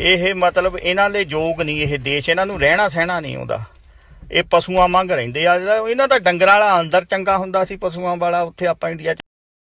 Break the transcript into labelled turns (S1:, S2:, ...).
S1: ਇਹ ਮਤਲਬ ਇਹਨਾਂ ਦੇ ਯੋਗ ਨਹੀਂ ਇਹ ਦੇਸ਼ ਇਹਨਾਂ ਨੂੰ ਰਹਿਣਾ ਸਹਿਣਾ ਨਹੀਂ ਆਉਂਦਾ ਇਹ ਪਸ਼ੂਆਂ ਮੰਗ ਰਹਿੰਦੇ ਆ ਇਹਨਾਂ ਦਾ ਡੰਗਰਾਂ ਵਾਲਾ ਅੰਦਰ ਚੰਗਾ ਹੁੰਦਾ ਸੀ ਪਸ਼ੂਆਂ ਵਾਲਾ ਉੱਥੇ ਆਪਾਂ ਇੰਡੀਆ